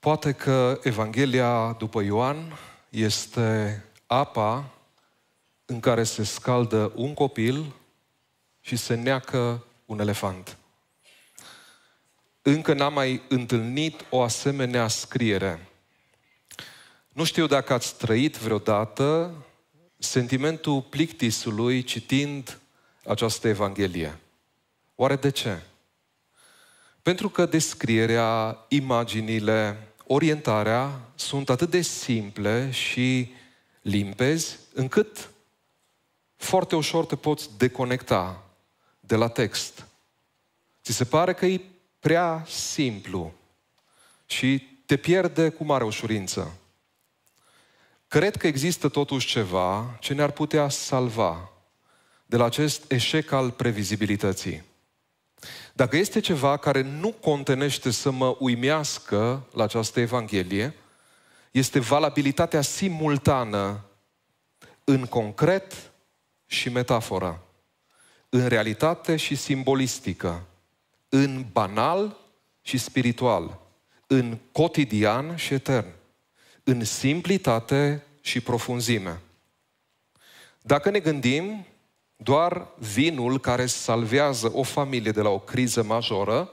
Poate că Evanghelia după Ioan este apa în care se scaldă un copil și se neacă un elefant. Încă n-am mai întâlnit o asemenea scriere. Nu știu dacă ați trăit vreodată sentimentul plictisului citind această Evanghelie. Oare de ce? Pentru că descrierea, imaginile, orientarea sunt atât de simple și limpezi, încât foarte ușor te poți deconecta de la text. Ți se pare că e prea simplu și te pierde cu mare ușurință. Cred că există totuși ceva ce ne-ar putea salva de la acest eșec al previzibilității. Dacă este ceva care nu contenește să mă uimească la această Evanghelie, este valabilitatea simultană în concret și metafora, în realitate și simbolistică, în banal și spiritual, în cotidian și etern, în simplitate și profunzime. Dacă ne gândim doar vinul care salvează o familie de la o criză majoră,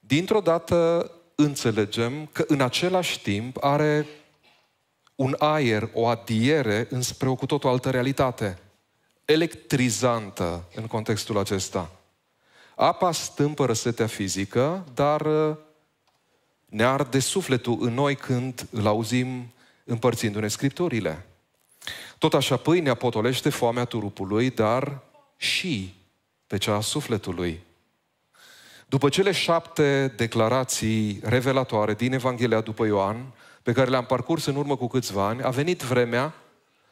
dintr-o dată înțelegem că în același timp are un aer, o adiere înspre o cu totul altă realitate, electrizantă în contextul acesta. Apa stâmpă răsetea fizică, dar uh, ne arde sufletul în noi când îl auzim împărțindu-ne scripturile. Tot așa pâinea potolește foamea turupului, dar și pe cea a sufletului. După cele șapte declarații revelatoare din Evanghelia după Ioan, pe care le-am parcurs în urmă cu câțiva ani, a venit vremea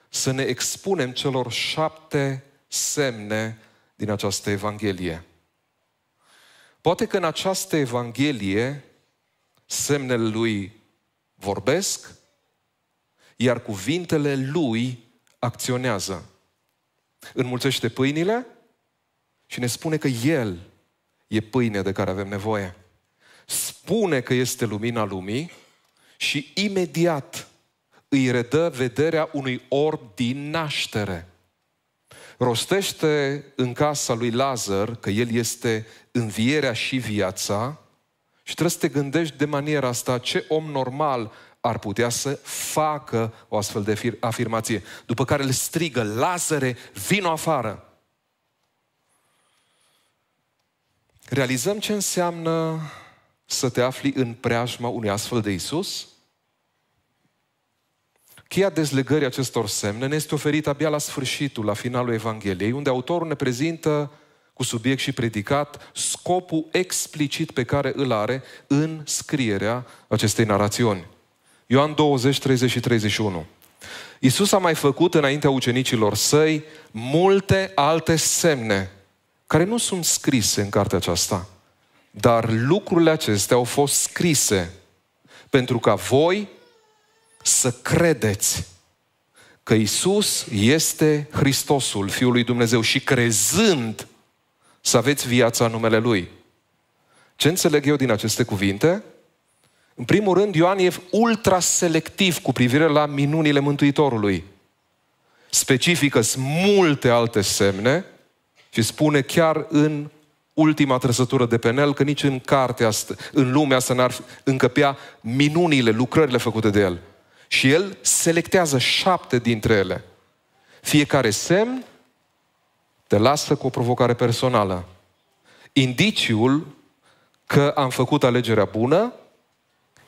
să ne expunem celor șapte semne din această Evanghelie. Poate că în această Evanghelie semnele lui vorbesc, iar cuvintele lui acționează. Înmulțește pâinile și ne spune că El e pâinea de care avem nevoie. Spune că este lumina lumii și imediat îi redă vederea unui orb din naștere. Rostește în casa lui Lazar că el este învierea și viața și trebuie să te gândești de maniera asta ce om normal ar putea să facă o astfel de afirmație. După care îl strigă, Lazare, vino afară! Realizăm ce înseamnă să te afli în preajma unui astfel de Isus? Cheia dezlegării acestor semne ne este oferită abia la sfârșitul, la finalul Evangheliei, unde autorul ne prezintă cu subiect și predicat scopul explicit pe care îl are în scrierea acestei narațiuni. Ioan 20, 30 și 31. Iisus a mai făcut înaintea ucenicilor săi multe alte semne care nu sunt scrise în cartea aceasta, dar lucrurile acestea au fost scrise pentru ca voi să credeți că Isus este Hristosul, Fiul lui Dumnezeu și crezând să aveți viața în numele Lui. Ce înțeleg eu din aceste cuvinte? În primul rând, Ioan e ultra-selectiv cu privire la minunile Mântuitorului. Specifică sunt multe alte semne și spune chiar în ultima trăsătură de penel că nici în cartea, asta, în lumea asta n-ar încăpea minunile, lucrările făcute de el. Și el selectează șapte dintre ele. Fiecare semn te lasă cu o provocare personală. Indiciul că am făcut alegerea bună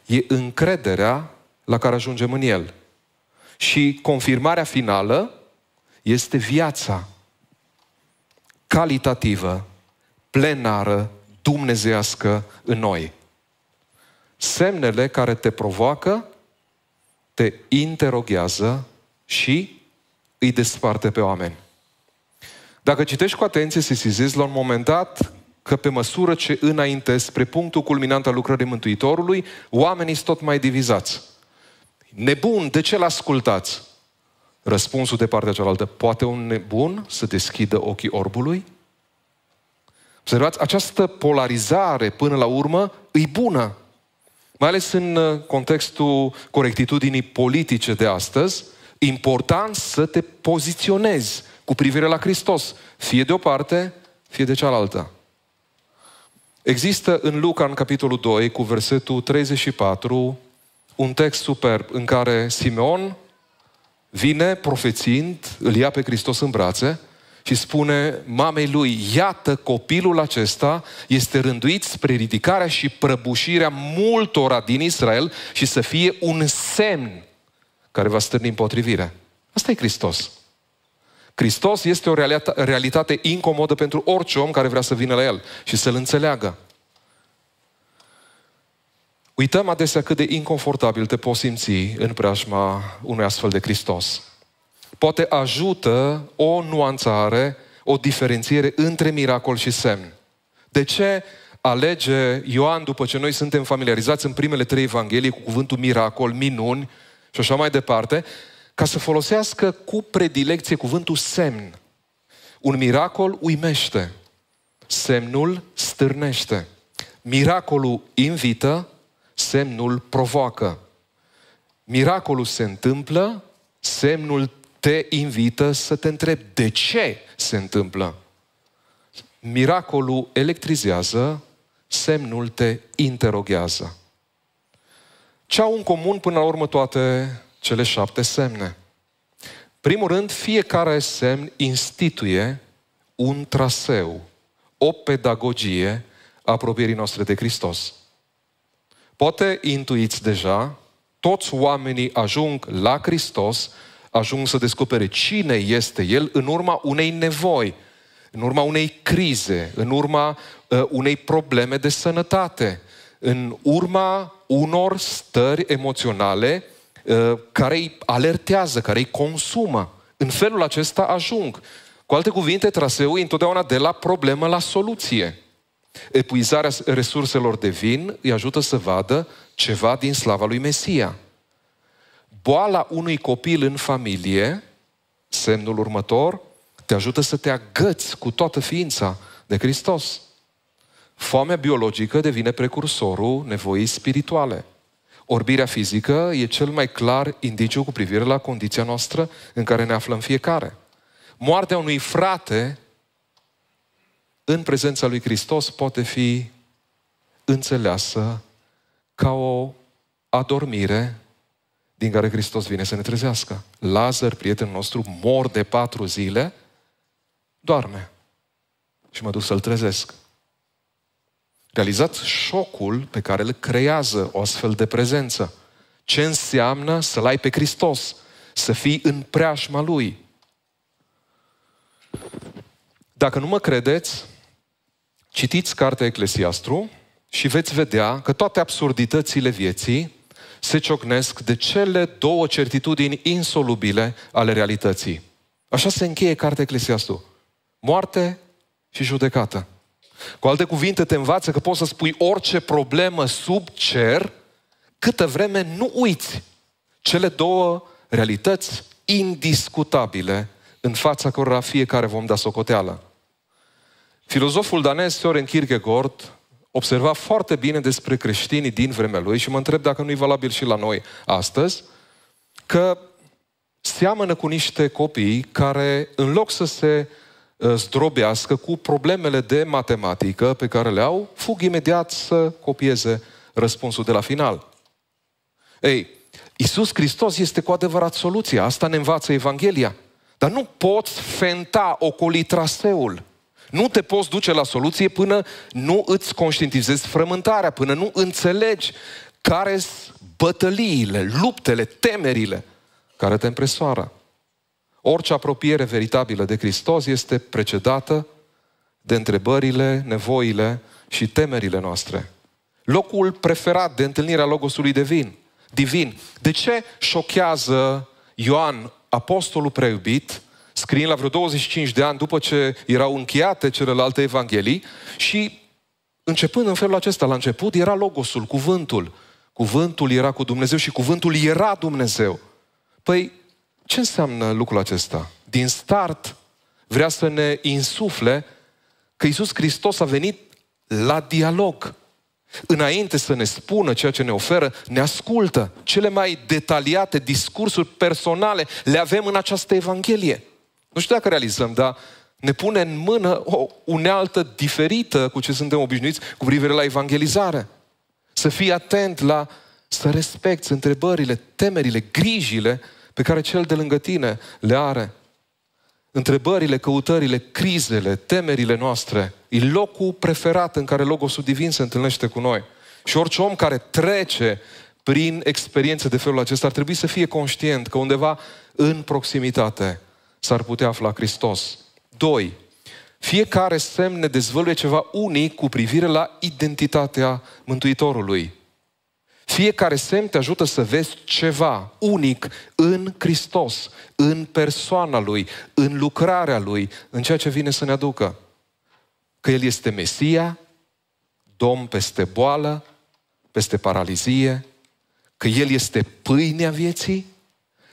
e încrederea la care ajungem în El. Și confirmarea finală este viața calitativă, plenară, dumnezească în noi. Semnele care te provoacă, te interoghează și îi desparte pe oameni. Dacă citești cu atenție, se sizezi la un moment dat că pe măsură ce înainte spre punctul culminant al lucrării Mântuitorului, oamenii sunt tot mai divizați. Nebun, de ce l-ascultați? Răspunsul de partea cealaltă, poate un nebun să deschidă ochii orbului? Observați, această polarizare până la urmă îi bună, mai ales în uh, contextul corectitudinii politice de astăzi, important să te poziționezi cu privire la Hristos, fie de o parte, fie de cealaltă. Există în Luca, în capitolul 2, cu versetul 34, un text superb în care Simeon vine profețind, îl ia pe Hristos în brațe și spune mamei lui, iată copilul acesta este rânduit spre ridicarea și prăbușirea multora din Israel și să fie un semn care va stârni împotrivirea. Asta e Hristos. Hristos este o realitate incomodă pentru orice om care vrea să vină la El și să-L înțeleagă. Uităm adesea cât de inconfortabil te poți simți în preajma unui astfel de Hristos. Poate ajută o nuanțare, o diferențiere între miracol și semn. De ce alege Ioan, după ce noi suntem familiarizați în primele trei evanghelii cu cuvântul miracol, minuni și așa mai departe, ca să folosească cu predilecție cuvântul semn. Un miracol uimește, semnul stârnește. Miracolul invită, semnul provoacă. Miracolul se întâmplă, semnul te invită să te întrebi de ce se întâmplă. Miracolul electrizează, semnul te interoghează. Ce au în comun până la urmă toate cele șapte semne. Primul rând, fiecare semn instituie un traseu, o pedagogie a apropierii noastre de Hristos. Poate intuiți deja, toți oamenii ajung la Hristos, ajung să descopere cine este El în urma unei nevoi, în urma unei crize, în urma uh, unei probleme de sănătate, în urma unor stări emoționale Uh, care îi alertează, care îi consumă. În felul acesta ajung. Cu alte cuvinte, traseul e întotdeauna de la problemă la soluție. Epuizarea resurselor de vin îi ajută să vadă ceva din slava lui Mesia. Boala unui copil în familie, semnul următor, te ajută să te agăți cu toată ființa de Hristos. Foamea biologică devine precursorul nevoii spirituale. Orbirea fizică e cel mai clar indiciu cu privire la condiția noastră în care ne aflăm fiecare. Moartea unui frate în prezența lui Hristos poate fi înțeleasă ca o adormire din care Hristos vine să ne trezească. Lazar, prietenul nostru, mor de patru zile, doarme. Și mă duc să-l trezesc realizați șocul pe care îl creează o astfel de prezență. Ce înseamnă să-L ai pe Hristos, să fii în preajma Lui. Dacă nu mă credeți, citiți cartea Eclesiastru și veți vedea că toate absurditățile vieții se ciocnesc de cele două certitudini insolubile ale realității. Așa se încheie cartea Eclesiastru. Moarte și judecată. Cu alte cuvinte, te învață că poți să spui orice problemă sub cer, câtă vreme nu uiți cele două realități indiscutabile în fața cărora fiecare vom da socoteală. Filozoful danez Søren Kierkegaard observa foarte bine despre creștinii din vremea lui și mă întreb dacă nu e valabil și la noi astăzi, că seamănă cu niște copii care, în loc să se Uh, zdrobească cu problemele de matematică pe care le au, fug imediat să copieze răspunsul de la final. Ei, Iisus Hristos este cu adevărat soluția. Asta ne învață Evanghelia. Dar nu poți fenta ocoli traseul. Nu te poți duce la soluție până nu îți conștientizezi frământarea, până nu înțelegi care sunt bătăliile, luptele, temerile care te împresoară. Orice apropiere veritabilă de Hristos este precedată de întrebările, nevoile și temerile noastre. Locul preferat de întâlnirea Logosului divin. divin. De ce șochează Ioan, apostolul preubit, scriind la vreo 25 de ani după ce erau încheiate celelalte evanghelii și începând în felul acesta, la început era Logosul, cuvântul. Cuvântul era cu Dumnezeu și cuvântul era Dumnezeu. Păi ce înseamnă lucrul acesta? Din start vrea să ne insufle că Isus Hristos a venit la dialog. Înainte să ne spună ceea ce ne oferă, ne ascultă. Cele mai detaliate discursuri personale le avem în această Evanghelie. Nu știu dacă realizăm, dar ne pune în mână o unealtă diferită cu ce suntem obișnuiți cu privire la evangelizare. Să fii atent la să respecti întrebările, temerile, grijile pe care cel de lângă tine le are. Întrebările, căutările, crizele, temerile noastre e locul preferat în care Logosul Divin se întâlnește cu noi. Și orice om care trece prin experiențe de felul acesta ar trebui să fie conștient că undeva în proximitate s-ar putea afla Hristos. 2. Fiecare semn ne dezvăluie ceva unic cu privire la identitatea Mântuitorului. Fiecare semn te ajută să vezi ceva unic în Hristos, în persoana Lui, în lucrarea Lui, în ceea ce vine să ne aducă. Că El este Mesia, Domn peste boală, peste paralizie, că El este pâinea vieții,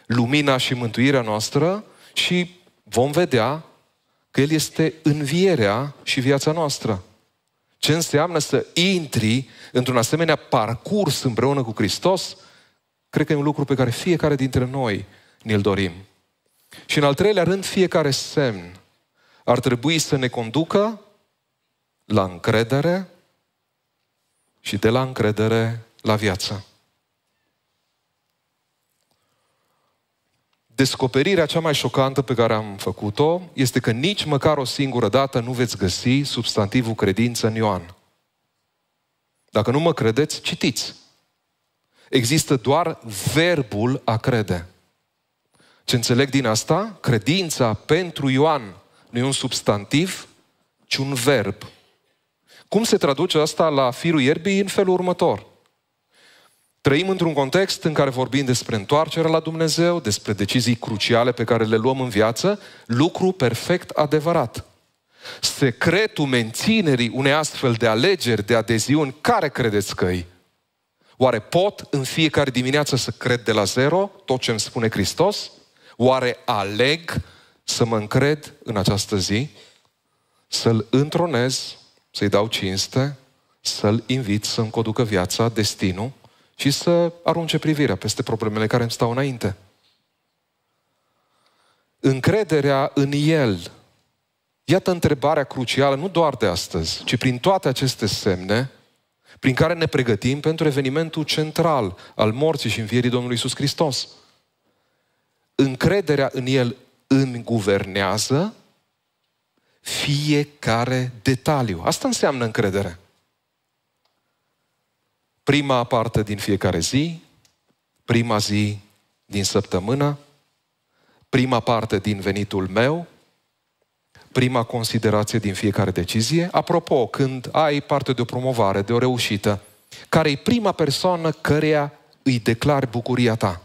lumina și mântuirea noastră și vom vedea că El este învierea și viața noastră. Ce înseamnă să intri într-un asemenea parcurs împreună cu Hristos, cred că e un lucru pe care fiecare dintre noi ne-l dorim. Și în al treilea rând, fiecare semn ar trebui să ne conducă la încredere și de la încredere la viață. Descoperirea cea mai șocantă pe care am făcut-o este că nici măcar o singură dată nu veți găsi substantivul credință în Ioan. Dacă nu mă credeți, citiți. Există doar verbul a crede. Ce înțeleg din asta? Credința pentru Ioan nu e un substantiv, ci un verb. Cum se traduce asta la firul ierbii? În felul următor. Trăim într-un context în care vorbim despre întoarcerea la Dumnezeu, despre decizii cruciale pe care le luăm în viață, lucru perfect adevărat. Secretul menținerii unei astfel de alegeri, de adeziuni, care credeți că e? Oare pot în fiecare dimineață să cred de la zero tot ce îmi spune Hristos? Oare aleg să mă încred în această zi? Să-L întronez, să-I dau cinste, să-L invit să-mi conducă viața, destinul? și să arunce privirea peste problemele care îmi stau înainte. Încrederea în El. Iată întrebarea crucială, nu doar de astăzi, ci prin toate aceste semne prin care ne pregătim pentru evenimentul central al morții și învierii Domnului Isus Hristos. Încrederea în El înguvernează fiecare detaliu. Asta înseamnă încredere prima parte din fiecare zi, prima zi din săptămână, prima parte din venitul meu, prima considerație din fiecare decizie. Apropo, când ai parte de o promovare, de o reușită, care e prima persoană căreia îi declari bucuria ta?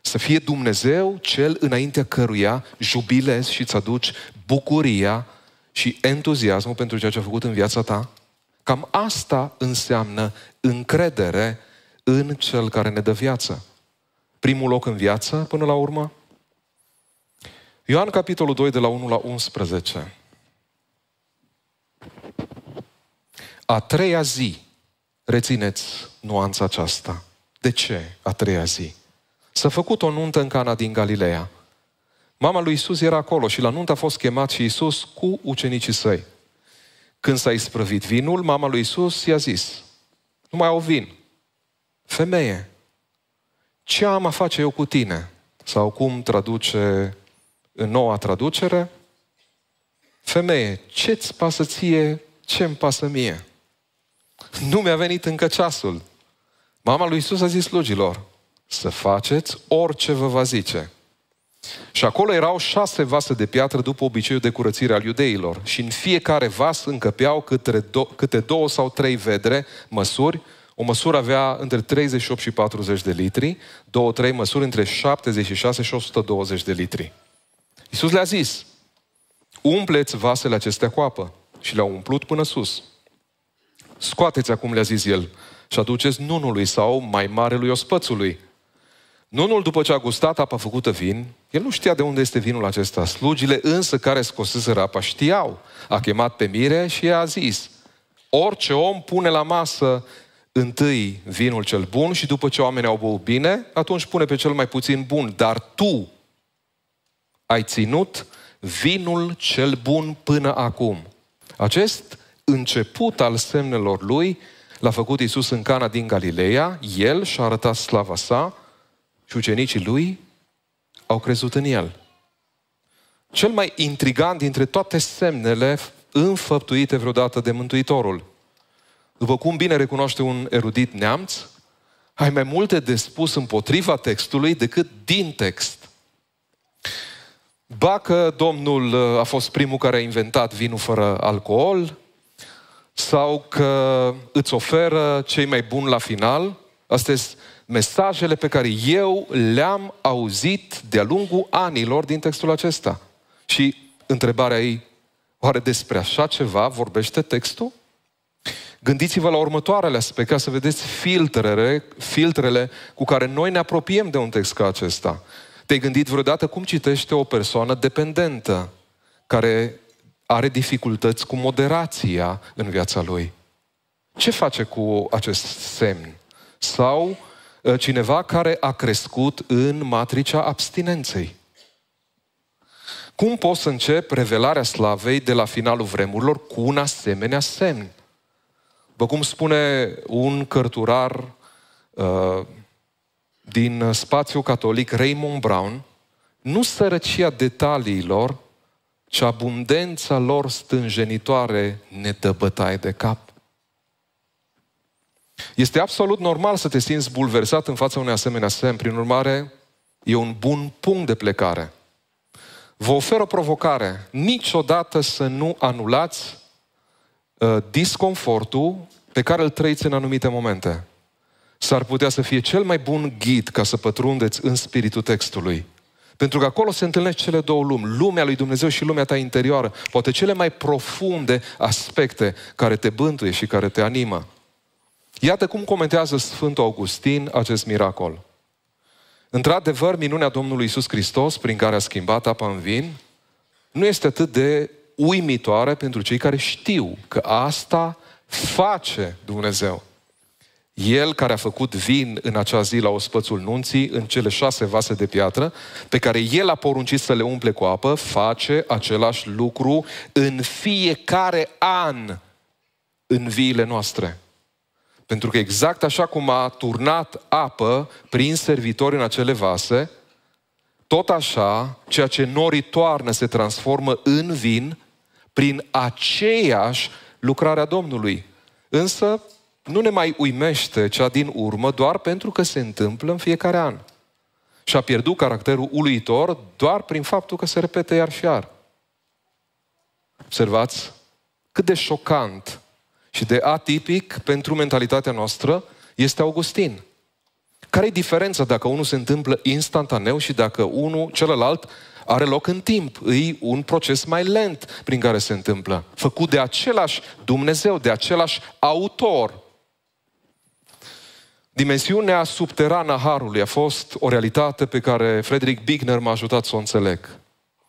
Să fie Dumnezeu cel înaintea căruia jubilezi și îți aduci bucuria și entuziasmul pentru ceea ce a făcut în viața ta? Cam asta înseamnă încredere în Cel care ne dă viață. Primul loc în viață, până la urmă. Ioan, capitolul 2, de la 1 la 11. A treia zi, rețineți nuanța aceasta. De ce a treia zi? S-a făcut o nuntă în Cana din Galileea. Mama lui Isus era acolo și la nuntă a fost chemat și Isus cu ucenicii săi. Când s-a isprăvit vinul, mama lui Isus i-a zis, nu mai au vin. Femeie, ce am a face eu cu tine? Sau cum traduce în noua traducere? Femeie, ce-ți pasă ție, ce-mi pasă mie? Nu mi-a venit încă ceasul. Mama lui Isus a zis slugilor, să faceți orice vă va zice. Și acolo erau șase vase de piatră după obiceiul de curățire al iudeilor. Și în fiecare vas încăpeau câte, do- câte două sau trei vedre, măsuri. O măsură avea între 38 și 40 de litri, două, trei măsuri între 76 și 120 de litri. Iisus le-a zis, umpleți vasele acestea cu apă. Și le-au umplut până sus. Scoateți acum, le-a zis el, și aduceți nunului sau mai marelui ospățului. Nunul, după ce a gustat apa făcută vin, el nu știa de unde este vinul acesta. Slugile însă care scoseseră apa știau. A chemat pe mire și i-a zis, orice om pune la masă întâi vinul cel bun și după ce oamenii au băut bine, atunci pune pe cel mai puțin bun. Dar tu ai ținut vinul cel bun până acum. Acest început al semnelor lui l-a făcut Isus în Cana din Galileea, el și-a arătat slava sa, și ucenicii lui au crezut în el. Cel mai intrigant dintre toate semnele înfăptuite vreodată de Mântuitorul. După cum bine recunoaște un erudit neamț, ai mai multe de spus împotriva textului decât din text. Ba că Domnul uh, a fost primul care a inventat vinul fără alcool, sau că îți oferă cei mai buni la final, astea sunt mesajele pe care eu le-am auzit de-a lungul anilor din textul acesta. Și întrebarea ei, oare despre așa ceva vorbește textul? Gândiți-vă la următoarele aspecte ca să vedeți filtrele, filtrele cu care noi ne apropiem de un text ca acesta. Te-ai gândit vreodată cum citește o persoană dependentă care are dificultăți cu moderația în viața lui? Ce face cu acest semn? Sau Eh, cineva care a crescut în matricea abstinenței. Cum poți să încep revelarea slavei de la finalul vremurilor cu un asemenea semn? După cum spune un cărturar uh, din spațiu catolic, Raymond Brown, nu sărăcia detaliilor, ci abundența lor stânjenitoare ne dă bătaie de cap. Este absolut normal să te simți bulversat în fața unei asemenea semn. Prin urmare, e un bun punct de plecare. Vă ofer o provocare. Niciodată să nu anulați uh, disconfortul pe care îl trăiți în anumite momente. S-ar putea să fie cel mai bun ghid ca să pătrundeți în spiritul textului. Pentru că acolo se întâlnesc cele două lumi, lumea lui Dumnezeu și lumea ta interioară, poate cele mai profunde aspecte care te bântuie și care te animă. Iată cum comentează Sfântul Augustin acest miracol. Într-adevăr, minunea Domnului Isus Hristos, prin care a schimbat apa în vin, nu este atât de uimitoare pentru cei care știu că asta face Dumnezeu. El care a făcut vin în acea zi la ospățul nunții, în cele șase vase de piatră, pe care el a poruncit să le umple cu apă, face același lucru în fiecare an în viile noastre. Pentru că exact așa cum a turnat apă prin servitori în acele vase, tot așa, ceea ce nori toarnă se transformă în vin prin aceeași lucrare a Domnului. Însă, nu ne mai uimește cea din urmă doar pentru că se întâmplă în fiecare an. Și a pierdut caracterul uluitor doar prin faptul că se repete iar și iar. Observați cât de șocant și de atipic pentru mentalitatea noastră este Augustin. Care e diferența dacă unul se întâmplă instantaneu și dacă unul, celălalt, are loc în timp? E un proces mai lent prin care se întâmplă. Făcut de același Dumnezeu, de același autor. Dimensiunea subterană a Harului a fost o realitate pe care Frederick Bigner m-a ajutat să o înțeleg.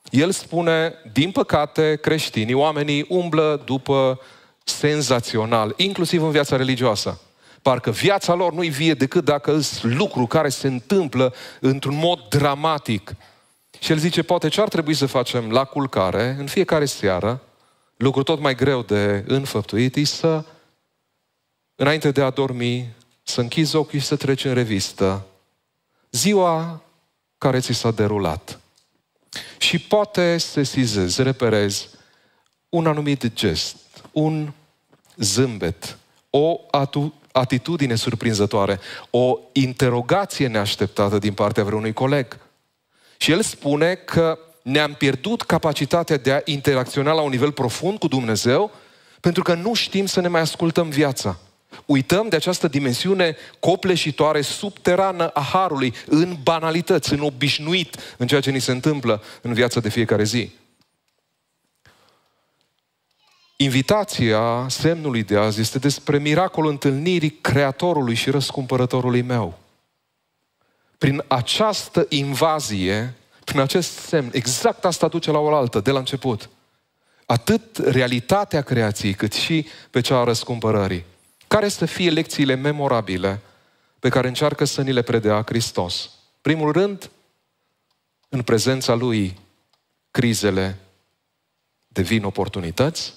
El spune, din păcate, creștinii, oamenii umblă după senzațional, inclusiv în viața religioasă. Parcă viața lor nu-i vie decât dacă sunt lucru care se întâmplă într-un mod dramatic. Și el zice, poate ce ar trebui să facem la culcare, în fiecare seară, lucru tot mai greu de înfăptuit, e să, înainte de a dormi, să închizi ochii și să treci în revistă ziua care ți s-a derulat. Și poate să sizezi, reperezi un anumit gest, un zâmbet, o atu- atitudine surprinzătoare, o interogație neașteptată din partea vreunui coleg. Și el spune că ne-am pierdut capacitatea de a interacționa la un nivel profund cu Dumnezeu pentru că nu știm să ne mai ascultăm viața. Uităm de această dimensiune copleșitoare, subterană a harului, în banalități, în obișnuit, în ceea ce ni se întâmplă în viața de fiecare zi. Invitația semnului de azi este despre miracolul întâlnirii Creatorului și Răscumpărătorului meu. Prin această invazie, prin acest semn, exact asta duce la oaltă, de la început. Atât realitatea creației, cât și pe cea a răscumpărării. Care să fie lecțiile memorabile pe care încearcă să ni le predea Hristos? Primul rând, în prezența Lui, crizele devin oportunități,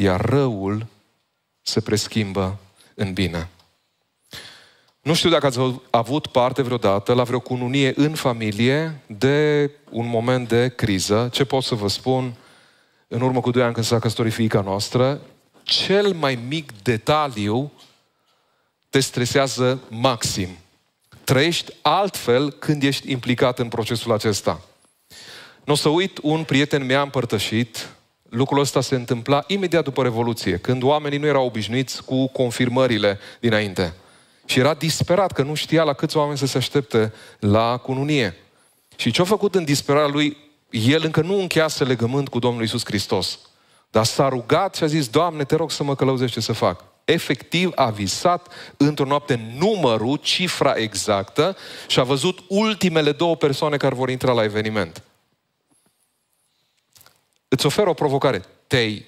iar răul se preschimbă în bine. Nu știu dacă ați avut parte vreodată la vreo cununie în familie de un moment de criză. Ce pot să vă spun? În urmă cu doi ani când s-a căsătorit fiica noastră, cel mai mic detaliu te stresează maxim. Trăiești altfel când ești implicat în procesul acesta. Nu o să uit, un prieten mi-a împărtășit Lucrul ăsta se întâmpla imediat după Revoluție, când oamenii nu erau obișnuiți cu confirmările dinainte. Și era disperat că nu știa la câți oameni să se aștepte la cununie. Și ce-a făcut în disperarea lui, el încă nu încheiase legământ cu Domnul Isus Hristos. Dar s-a rugat și a zis, Doamne, te rog să mă călăuzești ce să fac. Efectiv a visat într-o noapte numărul, cifra exactă și a văzut ultimele două persoane care vor intra la eveniment îți oferă o provocare. Te-ai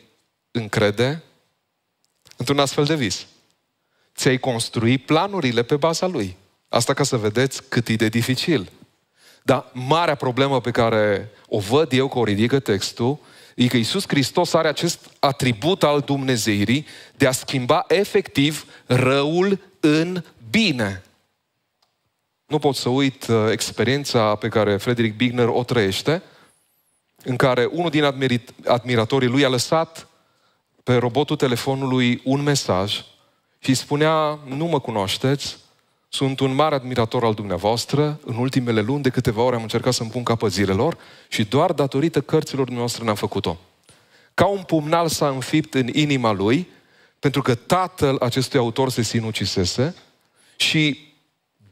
încrede într-un astfel de vis. Ți-ai construi planurile pe baza lui. Asta ca să vedeți cât e de dificil. Dar marea problemă pe care o văd eu că o ridică textul e că Iisus Hristos are acest atribut al Dumnezeirii de a schimba efectiv răul în bine. Nu pot să uit uh, experiența pe care Frederick Bigner o trăiește în care unul din admirit, admiratorii lui a lăsat pe robotul telefonului un mesaj și spunea, nu mă cunoașteți, sunt un mare admirator al dumneavoastră, în ultimele luni de câteva ore am încercat să-mi pun capăt zilelor și doar datorită cărților noastre ne-am făcut-o. Ca un pumnal s-a înfipt în inima lui, pentru că tatăl acestui autor se sinucisese și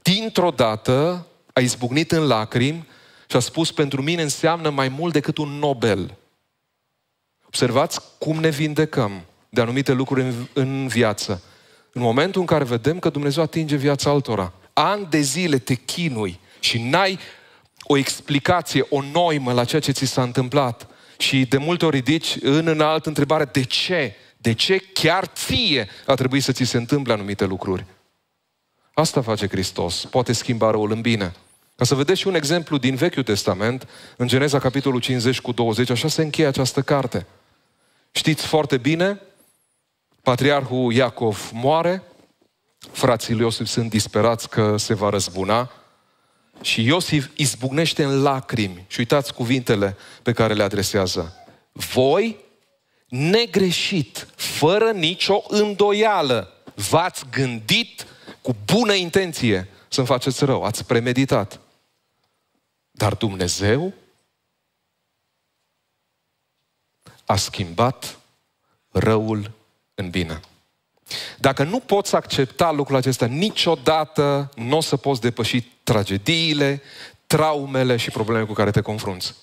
dintr-o dată a izbucnit în lacrimi și a spus, pentru mine înseamnă mai mult decât un Nobel. Observați cum ne vindecăm de anumite lucruri în, în viață. În momentul în care vedem că Dumnezeu atinge viața altora, ani de zile te chinui și n-ai o explicație, o noimă la ceea ce ți s-a întâmplat. Și de multe ori ridici în înalt întrebare, de ce? De ce chiar ție a trebuit să ți se întâmple anumite lucruri? Asta face Hristos. Poate schimba răul în bine. Ca să vedeți și un exemplu din Vechiul Testament, în Geneza capitolul 50 cu 20, așa se încheie această carte. Știți foarte bine, patriarhul Iacov moare, frații lui Iosif sunt disperați că se va răzbuna și Iosif izbucnește în lacrimi și uitați cuvintele pe care le adresează. Voi, negreșit, fără nicio îndoială, v-ați gândit cu bună intenție să-mi faceți rău, ați premeditat. Dar Dumnezeu a schimbat răul în bine. Dacă nu poți accepta lucrul acesta, niciodată nu o să poți depăși tragediile, traumele și problemele cu care te confrunți.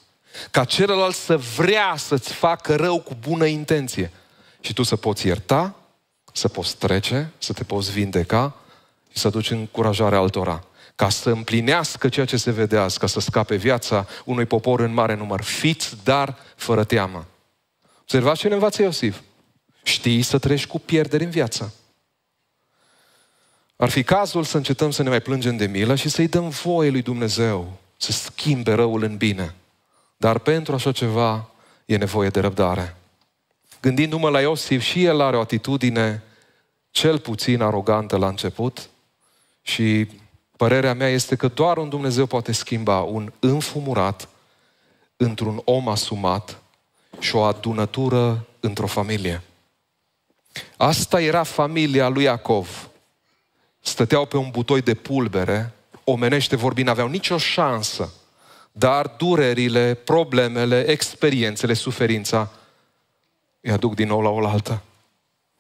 Ca celălalt să vrea să-ți facă rău cu bună intenție. Și tu să poți ierta, să poți trece, să te poți vindeca și să duci încurajarea altora ca să împlinească ceea ce se vedea ca să scape viața unui popor în mare număr. Fiți, dar fără teamă. Observați ce ne învață Iosif. Știi să treci cu pierderi în viață. Ar fi cazul să încetăm să ne mai plângem de milă și să-i dăm voie lui Dumnezeu să schimbe răul în bine. Dar pentru așa ceva e nevoie de răbdare. Gândindu-mă la Iosif, și el are o atitudine cel puțin arogantă la început și Părerea mea este că doar un Dumnezeu poate schimba un înfumurat într-un om asumat și o adunătură într-o familie. Asta era familia lui Iacov. Stăteau pe un butoi de pulbere, omenește vorbind, aveau nicio șansă, dar durerile, problemele, experiențele, suferința îi aduc din nou la oaltă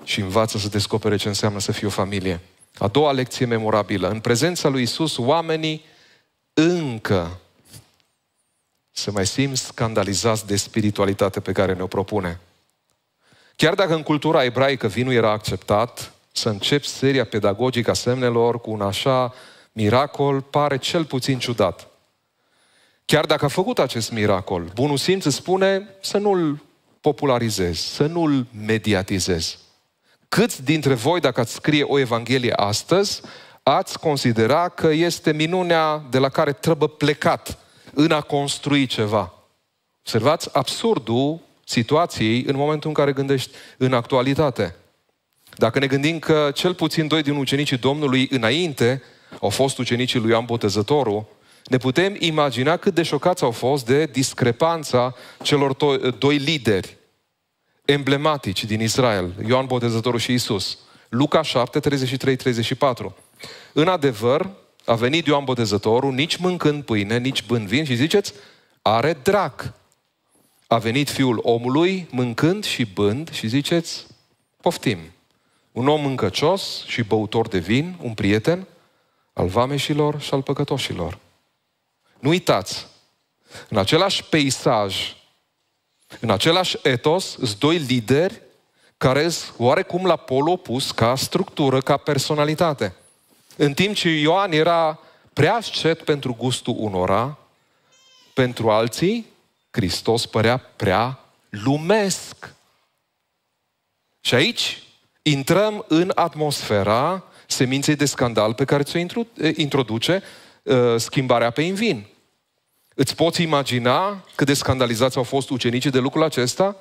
și învață să descopere ce înseamnă să fie o familie. A doua lecție memorabilă. În prezența lui Isus, oamenii încă se mai simt scandalizați de spiritualitate pe care ne-o propune. Chiar dacă în cultura ebraică vinul era acceptat, să încep seria pedagogică a semnelor cu un așa miracol pare cel puțin ciudat. Chiar dacă a făcut acest miracol, bunul simț îți spune să nu-l popularizezi, să nu-l mediatizezi. Câți dintre voi, dacă ați scrie o Evanghelie astăzi, ați considera că este minunea de la care trebuie plecat în a construi ceva? Observați absurdul situației în momentul în care gândești în actualitate. Dacă ne gândim că cel puțin doi din ucenicii Domnului înainte au fost ucenicii lui Ioan Botezătorul, ne putem imagina cât de șocați au fost de discrepanța celor doi lideri emblematici din Israel, Ioan Botezătorul și Isus. Luca 7, 33, 34. În adevăr, a venit Ioan Botezătorul, nici mâncând pâine, nici bând vin și ziceți, are drac. A venit fiul omului, mâncând și bând și ziceți, poftim. Un om încăcios și băutor de vin, un prieten al vameșilor și al păcătoșilor. Nu uitați, în același peisaj în același etos, sunt doi lideri care sunt oarecum la pol opus ca structură, ca personalitate. În timp ce Ioan era prea ascet pentru gustul unora, pentru alții, Hristos părea prea lumesc. Și aici intrăm în atmosfera seminței de scandal pe care ți-o eh, introduce eh, schimbarea pe invin. Îți poți imagina cât de scandalizați au fost ucenicii de lucrul acesta?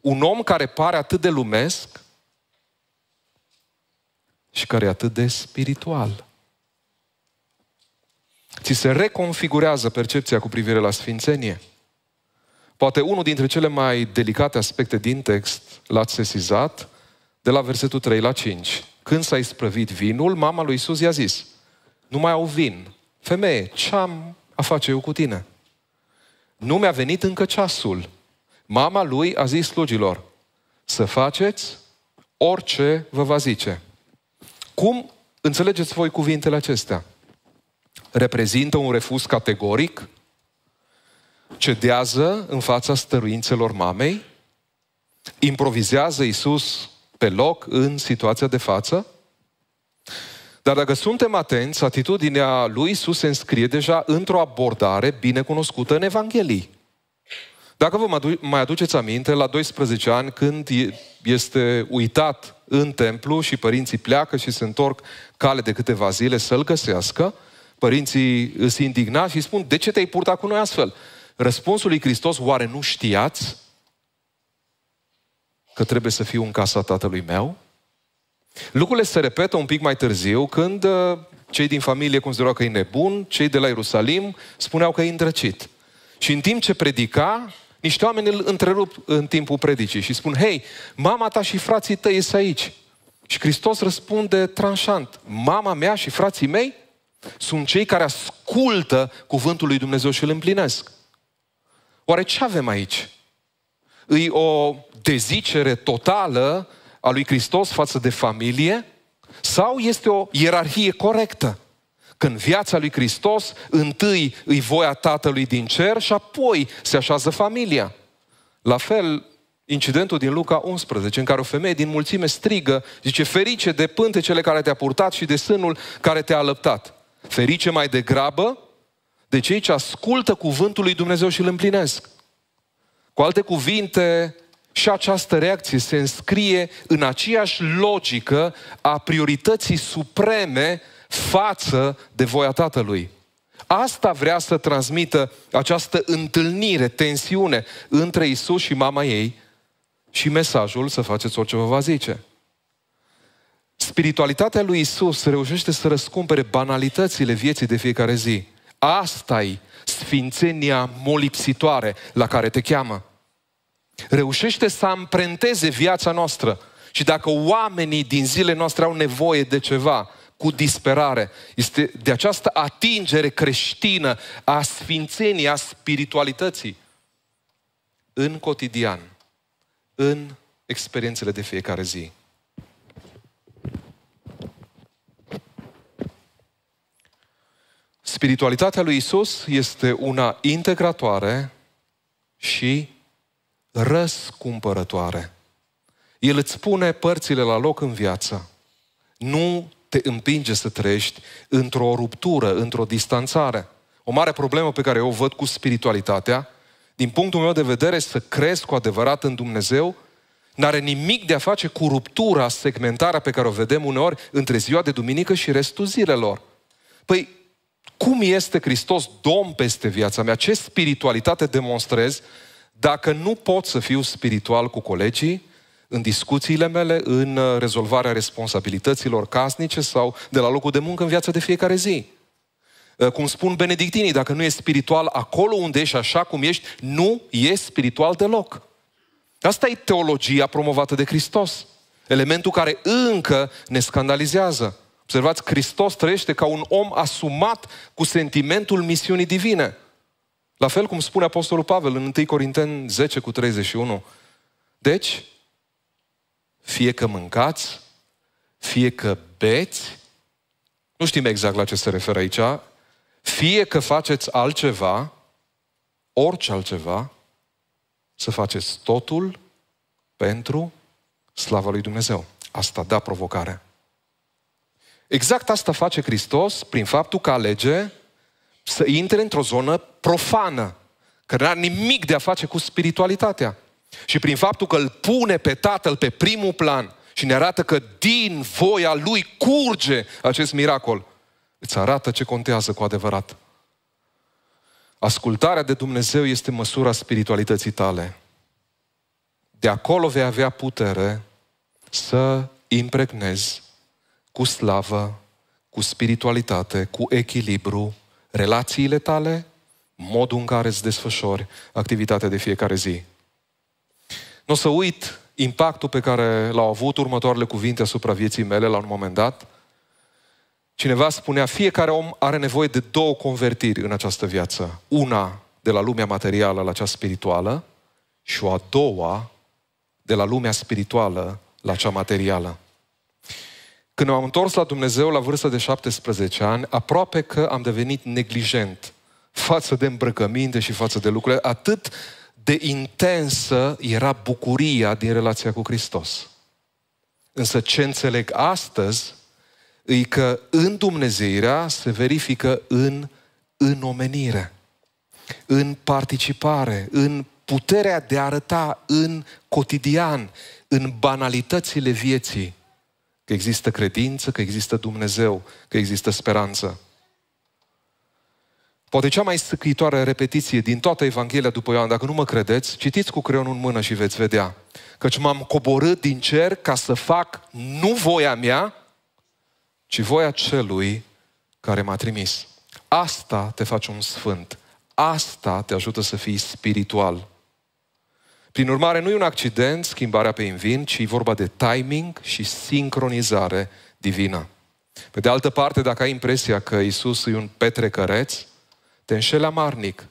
Un om care pare atât de lumesc și care e atât de spiritual. Ți se reconfigurează percepția cu privire la sfințenie. Poate unul dintre cele mai delicate aspecte din text l-ați sesizat de la versetul 3 la 5. Când s-a isprăvit vinul, mama lui Isus i-a zis, nu mai au vin. Femeie, ce am a face eu cu tine? nu mi-a venit încă ceasul. Mama lui a zis slugilor, să faceți orice vă va zice. Cum înțelegeți voi cuvintele acestea? Reprezintă un refuz categoric? Cedează în fața stăruințelor mamei? Improvizează Isus pe loc în situația de față? Dar dacă suntem atenți, atitudinea lui Isus se înscrie deja într-o abordare binecunoscută în Evanghelii. Dacă vă mai aduceți aminte, la 12 ani, când este uitat în templu și părinții pleacă și se întorc cale de câteva zile să-l găsească, părinții se indigna și spun, de ce te-ai purtat cu noi astfel? Răspunsul lui Hristos, oare nu știați că trebuie să fiu în casa tatălui meu? Lucrurile se repetă un pic mai târziu când uh, cei din familie considerau că e nebun, cei de la Ierusalim spuneau că e îndrăcit. Și în timp ce predica, niște oameni îl întrerup în timpul predicii și spun, hei, mama ta și frații tăi sunt aici. Și Hristos răspunde tranșant, mama mea și frații mei sunt cei care ascultă cuvântul lui Dumnezeu și îl împlinesc. Oare ce avem aici? Îi o dezicere totală a lui Hristos față de familie? Sau este o ierarhie corectă? Când viața lui Hristos întâi îi voia Tatălui din cer și apoi se așează familia. La fel, incidentul din Luca 11, în care o femeie din mulțime strigă, zice, ferice de pântecele care te-a purtat și de sânul care te-a lăptat. Ferice mai degrabă de cei ce ascultă cuvântul lui Dumnezeu și îl împlinesc. Cu alte cuvinte, și această reacție se înscrie în aceeași logică a priorității supreme față de voia Tatălui. Asta vrea să transmită această întâlnire, tensiune între Isus și mama ei și mesajul să faceți orice vă va zice. Spiritualitatea lui Isus reușește să răscumpere banalitățile vieții de fiecare zi. Asta-i sfințenia molipsitoare la care te cheamă reușește să amprenteze viața noastră. Și dacă oamenii din zilele noastre au nevoie de ceva, cu disperare, este de această atingere creștină a sfințenii, a spiritualității în cotidian, în experiențele de fiecare zi. Spiritualitatea lui Isus este una integratoare și răscumpărătoare. El îți pune părțile la loc în viață. Nu te împinge să trăiești într-o ruptură, într-o distanțare. O mare problemă pe care eu o văd cu spiritualitatea, din punctul meu de vedere, să crezi cu adevărat în Dumnezeu, n-are nimic de a face cu ruptura, segmentarea pe care o vedem uneori între ziua de duminică și restul zilelor. Păi, cum este Hristos Domn peste viața mea? Ce spiritualitate demonstrez dacă nu pot să fiu spiritual cu colegii, în discuțiile mele, în uh, rezolvarea responsabilităților casnice sau de la locul de muncă în viața de fiecare zi. Uh, cum spun benedictinii, dacă nu e spiritual acolo unde ești, așa cum ești, nu e spiritual deloc. Asta e teologia promovată de Hristos. Elementul care încă ne scandalizează. Observați, Hristos trăiește ca un om asumat cu sentimentul misiunii divine. La fel cum spune Apostolul Pavel în 1 Corinteni 10 cu 31. Deci, fie că mâncați, fie că beți, nu știm exact la ce se referă aici, fie că faceți altceva, orice altceva, să faceți totul pentru slava lui Dumnezeu. Asta da provocare. Exact asta face Hristos prin faptul că alege să intre într-o zonă profană, care n-are nimic de a face cu spiritualitatea. Și prin faptul că îl pune pe Tatăl pe primul plan și ne arată că din voia lui curge acest miracol, îți arată ce contează cu adevărat. Ascultarea de Dumnezeu este măsura spiritualității tale. De acolo vei avea putere să impregnezi cu slavă, cu spiritualitate, cu echilibru relațiile tale, modul în care îți desfășori activitatea de fiecare zi. Nu o să uit impactul pe care l-au avut următoarele cuvinte asupra vieții mele la un moment dat. Cineva spunea, fiecare om are nevoie de două convertiri în această viață. Una de la lumea materială la cea spirituală și o a doua de la lumea spirituală la cea materială. Când m-am întors la Dumnezeu la vârsta de 17 ani, aproape că am devenit neglijent față de îmbrăcăminte și față de lucrurile. Atât de intensă era bucuria din relația cu Hristos. Însă ce înțeleg astăzi e că în Dumnezeirea se verifică în înomenire, în participare, în puterea de a arăta în cotidian, în banalitățile vieții că există credință, că există Dumnezeu, că există speranță. Poate cea mai stăcăitoare repetiție din toată Evanghelia după Ioan, dacă nu mă credeți, citiți cu creionul în mână și veți vedea. Căci m-am coborât din cer ca să fac nu voia mea, ci voia celui care m-a trimis. Asta te face un sfânt. Asta te ajută să fii spiritual. Prin urmare, nu e un accident schimbarea pe invin, ci e vorba de timing și sincronizare divină. Pe de altă parte, dacă ai impresia că Isus e un petrecăreț, te înșeli amarnic.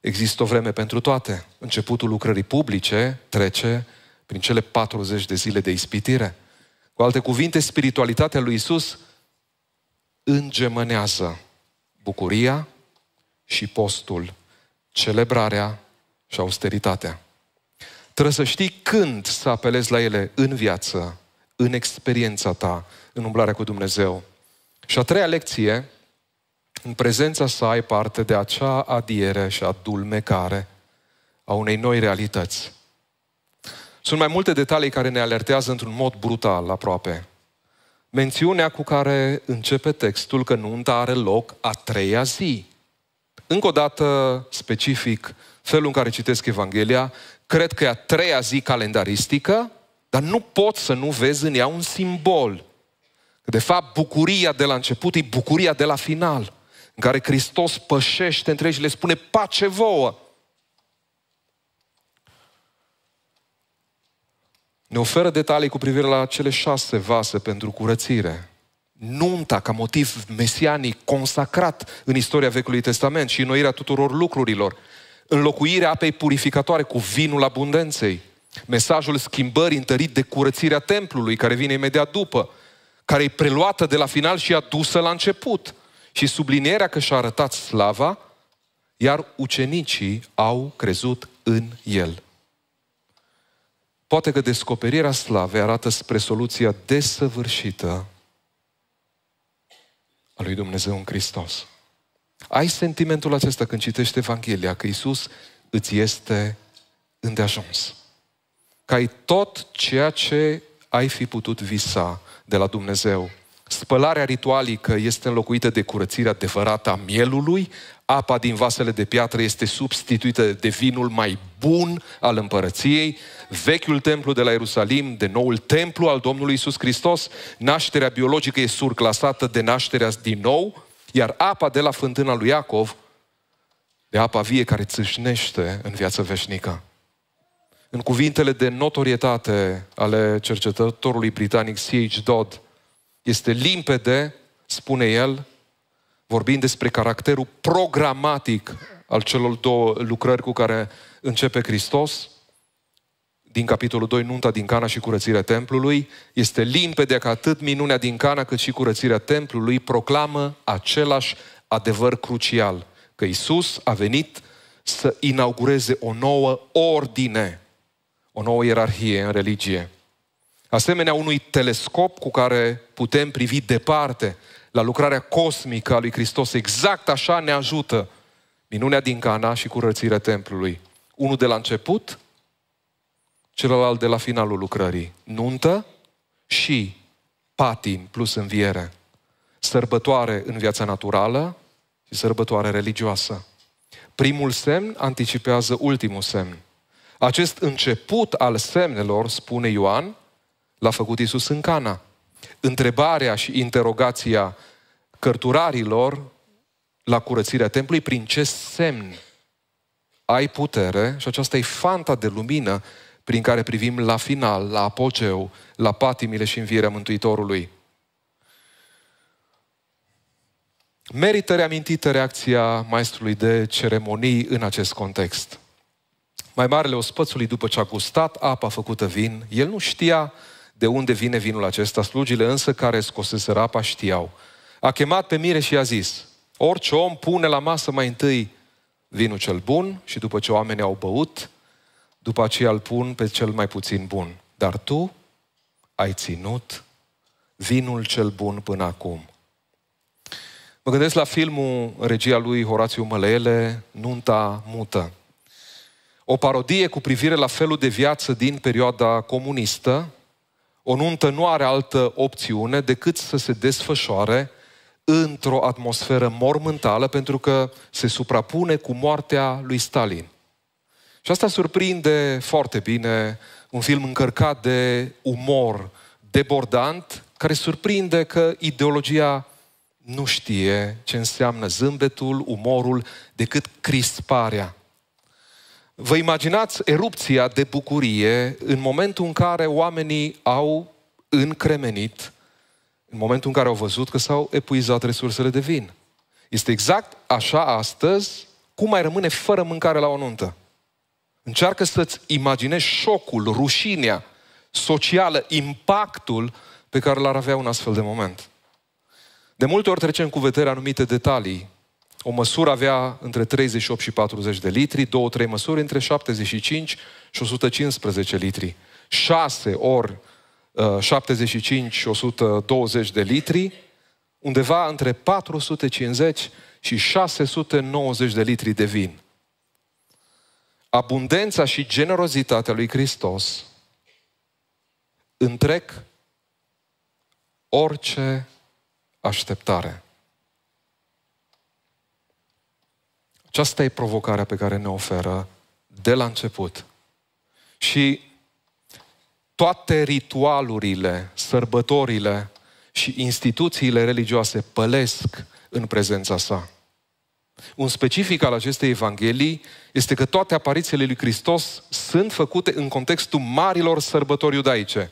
Există o vreme pentru toate. Începutul lucrării publice trece prin cele 40 de zile de ispitire. Cu alte cuvinte, spiritualitatea lui Isus îngemânează bucuria și postul, celebrarea și austeritatea. Trebuie să știi când să apelezi la ele în viață, în experiența ta, în umblarea cu Dumnezeu. Și a treia lecție, în prezența sa ai parte de acea adiere și adulmecare a unei noi realități. Sunt mai multe detalii care ne alertează într-un mod brutal aproape. Mențiunea cu care începe textul că nunta are loc a treia zi. Încă o dată, specific, felul în care citesc Evanghelia cred că e a treia zi calendaristică, dar nu pot să nu vezi în ea un simbol. De fapt, bucuria de la început e bucuria de la final, în care Hristos pășește între și le spune pace vouă. Ne oferă detalii cu privire la cele șase vase pentru curățire. Nunta ca motiv mesianic consacrat în istoria Vecului Testament și înnoirea tuturor lucrurilor înlocuirea apei purificatoare cu vinul abundenței, mesajul schimbării întărit de curățirea templului, care vine imediat după, care e preluată de la final și adusă la început, și sublinierea că și-a arătat slava, iar ucenicii au crezut în el. Poate că descoperirea slavei arată spre soluția desăvârșită a lui Dumnezeu în Hristos. Ai sentimentul acesta când citești Evanghelia, că Isus îți este îndeajuns. Că ai tot ceea ce ai fi putut visa de la Dumnezeu. Spălarea ritualică este înlocuită de curățirea adevărată a mielului, apa din vasele de piatră este substituită de vinul mai bun al împărăției, vechiul templu de la Ierusalim, de noul templu al Domnului Isus Hristos, nașterea biologică e surclasată de nașterea din nou, iar apa de la fântâna lui Iacov, de apa vie care țâșnește în viața veșnică. În cuvintele de notorietate ale cercetătorului britanic C.H. Dodd, este limpede, spune el, vorbind despre caracterul programatic al celor două lucrări cu care începe Hristos, din capitolul 2, nunta din Cana și curățirea templului, este limpede că atât minunea din Cana cât și curățirea templului proclamă același adevăr crucial, că Isus a venit să inaugureze o nouă ordine, o nouă ierarhie în religie. Asemenea, unui telescop cu care putem privi departe la lucrarea cosmică a lui Hristos, exact așa ne ajută minunea din Cana și curățirea templului. Unul de la început, celălalt de la finalul lucrării. Nuntă și patim plus înviere. Sărbătoare în viața naturală și sărbătoare religioasă. Primul semn anticipează ultimul semn. Acest început al semnelor, spune Ioan, l-a făcut Isus în Cana. Întrebarea și interogația cărturarilor la curățirea templului, prin ce semn ai putere, și aceasta e fanta de lumină prin care privim la final, la apoceu, la patimile și învierea Mântuitorului. Merită reamintită reacția maestrului de ceremonii în acest context. Mai marele ospățului, după ce a gustat apa făcută vin, el nu știa de unde vine vinul acesta, slugile însă care scoseseră apa știau. A chemat pe mire și i-a zis, orice om pune la masă mai întâi vinul cel bun și după ce oamenii au băut, după aceea îl pun pe cel mai puțin bun. Dar tu ai ținut vinul cel bun până acum. Mă gândesc la filmul regia lui Horațiu Măleele, Nunta Mută. O parodie cu privire la felul de viață din perioada comunistă, o nuntă nu are altă opțiune decât să se desfășoare într-o atmosferă mormântală pentru că se suprapune cu moartea lui Stalin. Și asta surprinde foarte bine un film încărcat de umor debordant, care surprinde că ideologia nu știe ce înseamnă zâmbetul, umorul, decât crisparea. Vă imaginați erupția de bucurie în momentul în care oamenii au încremenit, în momentul în care au văzut că s-au epuizat resursele de vin. Este exact așa astăzi, cum mai rămâne fără mâncare la o nuntă. Încearcă să-ți imaginezi șocul, rușinea socială, impactul pe care l-ar avea un astfel de moment. De multe ori trecem cu vedere anumite detalii. O măsură avea între 38 și 40 de litri, două, trei măsuri între 75 și 115 litri. 6 ori uh, 75 și 120 de litri, undeva între 450 și 690 de litri de vin abundența și generozitatea lui Hristos, întrec orice așteptare. Aceasta e provocarea pe care ne oferă de la început. Și toate ritualurile, sărbătorile și instituțiile religioase pălesc în prezența sa. Un specific al acestei Evanghelii este că toate aparițiile lui Hristos sunt făcute în contextul marilor sărbători iudaice.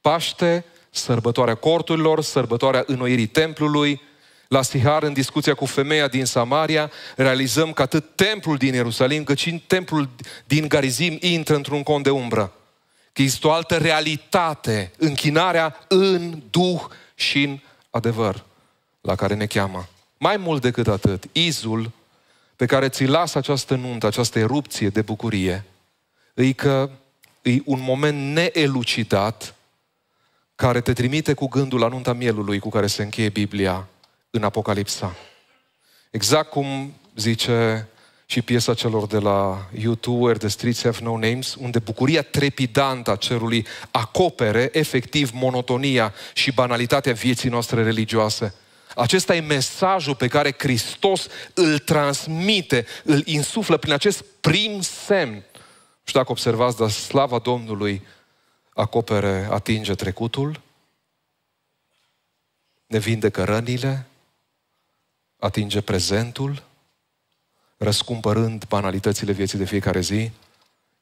Paște, sărbătoarea corturilor, sărbătoarea înnoirii templului, la Sihar în discuția cu femeia din Samaria, realizăm că atât templul din Ierusalim, cât și templul din Garizim intră într-un con de umbră. Că există o altă realitate, închinarea în Duh și în adevăr, la care ne cheamă. Mai mult decât atât, izul pe care ți-l lasă această nuntă, această erupție de bucurie, e că e un moment neelucidat care te trimite cu gândul la nunta mielului cu care se încheie Biblia în Apocalipsa. Exact cum zice și piesa celor de la YouTube, Where the Streets Have No Names, unde bucuria trepidantă a cerului acopere efectiv monotonia și banalitatea vieții noastre religioase. Acesta e mesajul pe care Hristos îl transmite, îl insuflă prin acest prim semn. Și dacă observați, dar slava Domnului acopere, atinge trecutul, ne vindecă rănile, atinge prezentul, răscumpărând banalitățile vieții de fiecare zi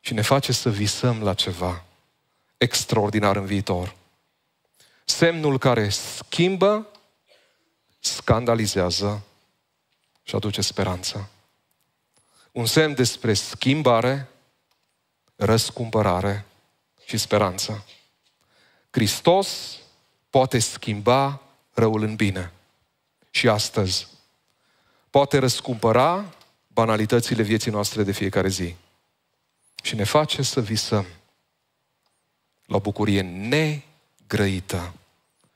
și ne face să visăm la ceva extraordinar în viitor. Semnul care schimbă scandalizează și aduce speranță. Un semn despre schimbare, răscumpărare și speranță. Hristos poate schimba răul în bine. Și astăzi poate răscumpăra banalitățile vieții noastre de fiecare zi. Și ne face să visăm la o bucurie negrăită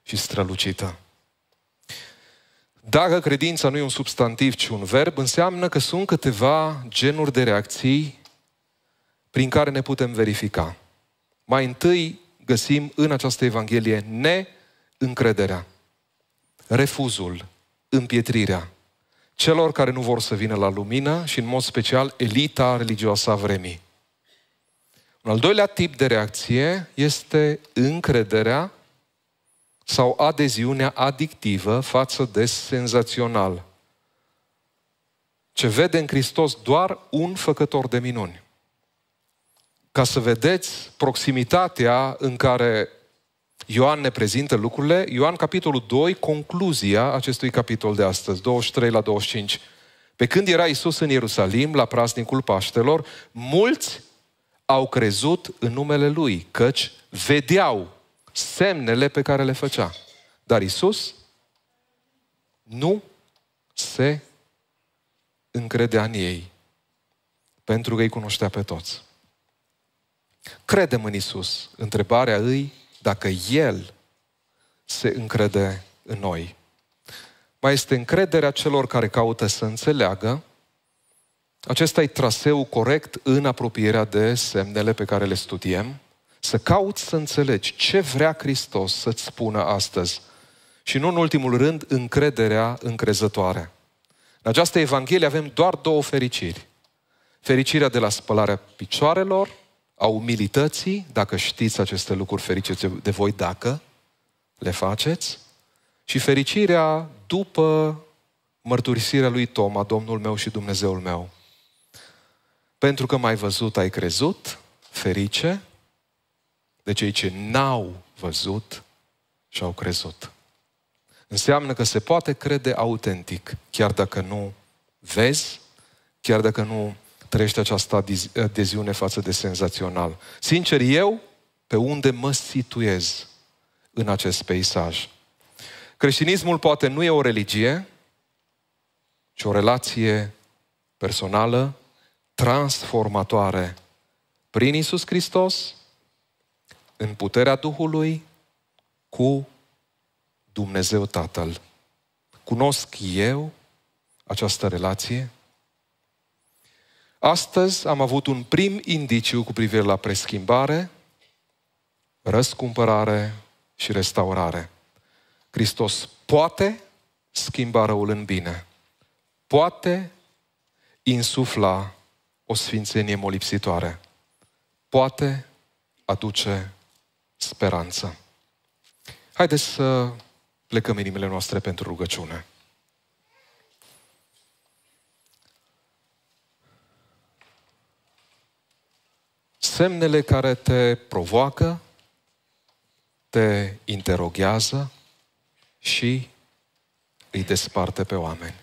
și strălucită. Dacă credința nu e un substantiv, ci un verb, înseamnă că sunt câteva genuri de reacții prin care ne putem verifica. Mai întâi găsim în această Evanghelie neîncrederea, refuzul, împietrirea celor care nu vor să vină la lumină și, în mod special, elita religioasă a vremii. Un al doilea tip de reacție este încrederea sau adeziunea adictivă față de senzațional. Ce vede în Hristos doar un făcător de minuni. Ca să vedeți proximitatea în care Ioan ne prezintă lucrurile, Ioan capitolul 2, concluzia acestui capitol de astăzi, 23 la 25. Pe când era Isus în Ierusalim, la praznicul Paștelor, mulți au crezut în numele Lui, căci vedeau semnele pe care le făcea. Dar Isus nu se încredea în ei, pentru că îi cunoștea pe toți. Credem în Isus. Întrebarea îi dacă El se încrede în noi. Mai este încrederea celor care caută să înțeleagă. Acesta e traseul corect în apropierea de semnele pe care le studiem. Să cauți să înțelegi ce vrea Hristos să-ți spună astăzi. Și nu în ultimul rând, încrederea încrezătoare. În această Evanghelie avem doar două fericiri. Fericirea de la spălarea picioarelor, a umilității, dacă știți aceste lucruri fericiți de voi, dacă le faceți, și fericirea după mărturisirea lui Toma, Domnul meu și Dumnezeul meu. Pentru că m-ai văzut, ai crezut, ferice, de cei ce n-au văzut și au crezut. Înseamnă că se poate crede autentic, chiar dacă nu vezi, chiar dacă nu trăiești această adeziune față de senzațional. Sincer, eu, pe unde mă situez în acest peisaj? Creștinismul poate nu e o religie, ci o relație personală, transformatoare, prin Isus Hristos în puterea Duhului cu Dumnezeu Tatăl. Cunosc eu această relație? Astăzi am avut un prim indiciu cu privire la preschimbare, răscumpărare și restaurare. Hristos poate schimba răul în bine. Poate insufla o sfințenie molipsitoare. Poate aduce speranță. Haideți să plecăm inimile noastre pentru rugăciune. Semnele care te provoacă, te interoghează și îi desparte pe oameni.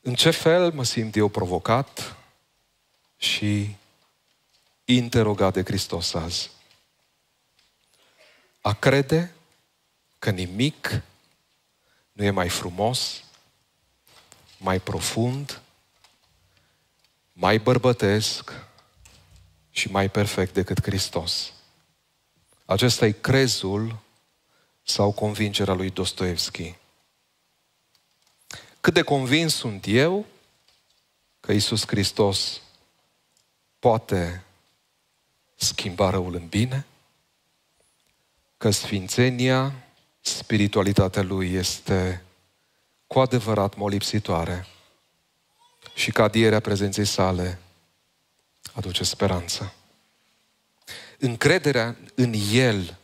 În ce fel mă simt eu provocat și interogat de Hristos azi. A crede că nimic nu e mai frumos, mai profund, mai bărbătesc și mai perfect decât Hristos. Acesta e crezul sau convingerea lui Dostoevski. Cât de convins sunt eu că Isus Hristos poate schimba răul în bine, că sfințenia, spiritualitatea lui este cu adevărat molipsitoare și cadierea prezenței sale aduce speranță. Încrederea în El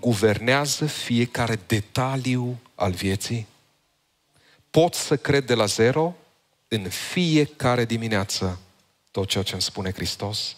guvernează fiecare detaliu al vieții. Pot să cred de la zero în fiecare dimineață tot ceea ce îmi spune Hristos